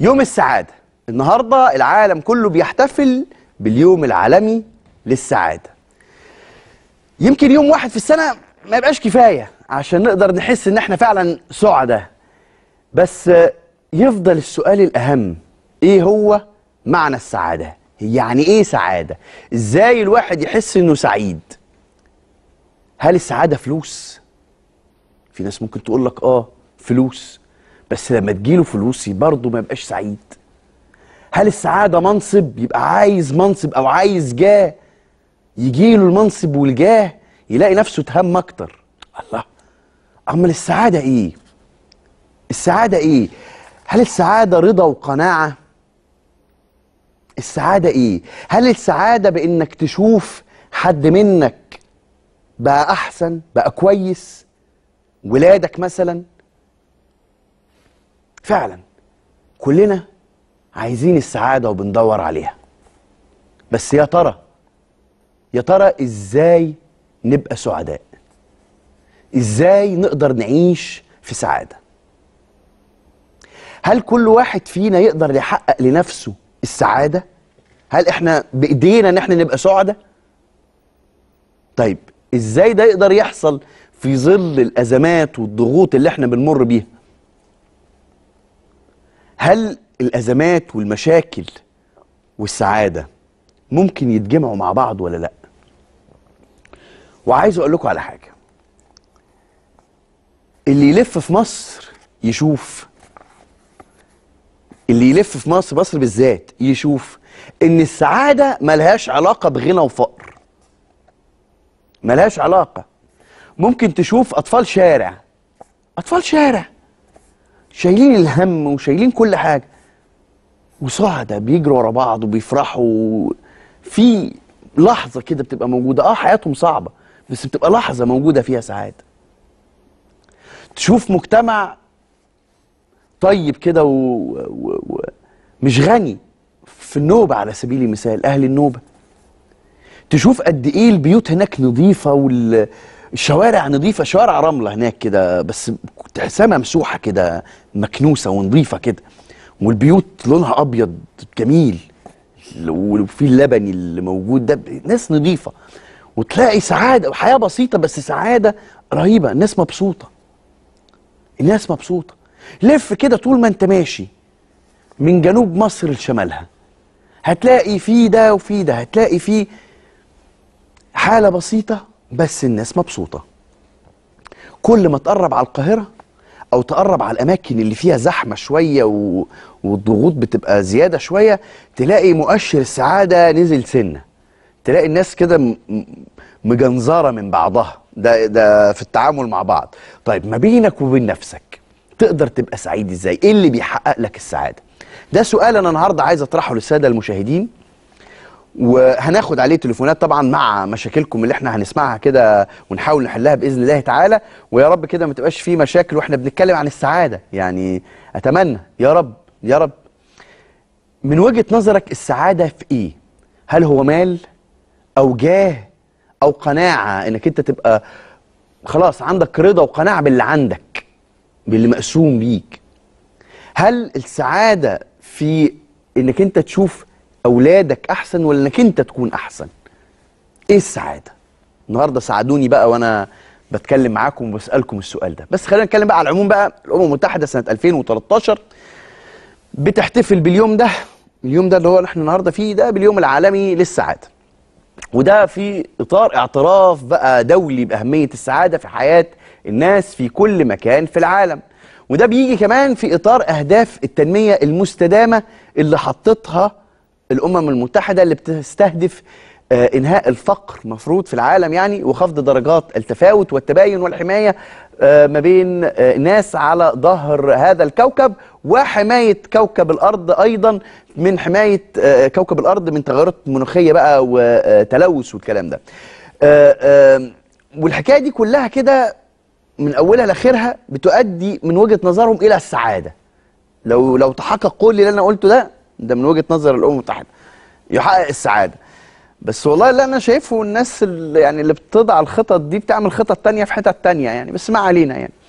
يوم السعادة النهاردة العالم كله بيحتفل باليوم العالمي للسعادة يمكن يوم واحد في السنة ما يبقاش كفاية عشان نقدر نحس ان احنا فعلا سعداء بس يفضل السؤال الأهم ايه هو معنى السعادة يعني ايه سعادة ازاي الواحد يحس انه سعيد هل السعادة فلوس في ناس ممكن تقول لك اه فلوس بس لما تجيله فلوسي برضه ما يبقاش سعيد هل السعاده منصب يبقى عايز منصب او عايز جاه يجيله المنصب والجاه يلاقي نفسه تهم اكتر الله امال السعاده ايه السعاده ايه هل السعاده رضا وقناعه السعاده ايه هل السعاده بانك تشوف حد منك بقى احسن بقى كويس ولادك مثلا فعلا كلنا عايزين السعاده وبندور عليها بس يا ترى يا ترى ازاي نبقى سعداء ازاي نقدر نعيش في سعاده هل كل واحد فينا يقدر يحقق لنفسه السعاده هل احنا بايدينا ان احنا نبقى سعداء طيب ازاي ده يقدر يحصل في ظل الازمات والضغوط اللي احنا بنمر بيها هل الازمات والمشاكل والسعاده ممكن يتجمعوا مع بعض ولا لا وعايز اقول لكم على حاجه اللي يلف في مصر يشوف اللي يلف في مصر مصر بالذات يشوف ان السعاده ملهاش علاقه بغنى وفقر ملهاش علاقه ممكن تشوف اطفال شارع اطفال شارع شايلين الهم وشايلين كل حاجه وصعدة بيجروا ورا بعض وبيفرحوا في لحظه كده بتبقى موجوده اه حياتهم صعبه بس بتبقى لحظه موجوده فيها سعاده تشوف مجتمع طيب كده ومش و... و... غني في النوبه على سبيل المثال اهل النوبه تشوف قد ايه البيوت هناك نظيفه وال الشوارع نظيفه شوارع رمله هناك كده بس تحسها ممسوحه كده مكنوسه ونظيفه كده والبيوت لونها ابيض جميل وفي اللبني اللي موجود ده ناس نظيفه وتلاقي سعاده وحياه بسيطه بس سعاده رهيبه الناس مبسوطه الناس مبسوطه لف كده طول ما انت ماشي من جنوب مصر لشمالها هتلاقي فيه ده وفيه ده هتلاقي فيه حاله بسيطه بس الناس مبسوطه كل ما تقرب على القاهره او تقرب على الاماكن اللي فيها زحمه شويه و... والضغوط بتبقى زياده شويه تلاقي مؤشر السعاده نزل سنه تلاقي الناس كده م... مجنزره من بعضها ده ده في التعامل مع بعض طيب ما بينك وبين نفسك تقدر تبقى سعيد ازاي ايه اللي بيحقق لك السعاده ده سؤال انا النهارده عايز اطرحه للساده المشاهدين وهناخد عليه تليفونات طبعا مع مشاكلكم اللي احنا هنسمعها كده ونحاول نحلها باذن الله تعالى ويا رب كده ما تبقاش في مشاكل واحنا بنتكلم عن السعاده يعني اتمنى يا رب يا رب من وجهه نظرك السعاده في ايه؟ هل هو مال او جاه او قناعه انك انت تبقى خلاص عندك رضا وقناعه باللي عندك باللي مقسوم بيك هل السعاده في انك انت تشوف اولادك احسن ولا انك انت تكون احسن ايه السعاده النهارده ساعدوني بقى وانا بتكلم معاكم وبسالكم السؤال ده بس خلينا نتكلم بقى على العموم بقى الامم المتحده سنه 2013 بتحتفل باليوم ده اليوم ده اللي هو احنا النهارده فيه ده باليوم العالمي للسعاده وده في اطار اعتراف بقى دولي باهميه السعاده في حياه الناس في كل مكان في العالم وده بيجي كمان في اطار اهداف التنميه المستدامه اللي حطتها الامم المتحده اللي بتستهدف آه، انهاء الفقر مفروض في العالم يعني وخفض درجات التفاوت والتباين والحمايه آه، ما بين الناس آه، على ظهر هذا الكوكب وحمايه كوكب الارض ايضا من حمايه كوكب الارض من تغيرات مناخيه بقى وتلوث والكلام ده. والحكايه دي كلها كده من اولها لاخرها بتؤدي من وجهه نظرهم الى السعاده. لو لو تحقق كل اللي انا قلته ده ده من وجهه نظر الامم المتحده يحقق السعاده بس والله اللي انا شايفه الناس اللي يعني اللي بتضع الخطط دي بتعمل خطط تانية في حتت تانية يعني بس ما علينا يعني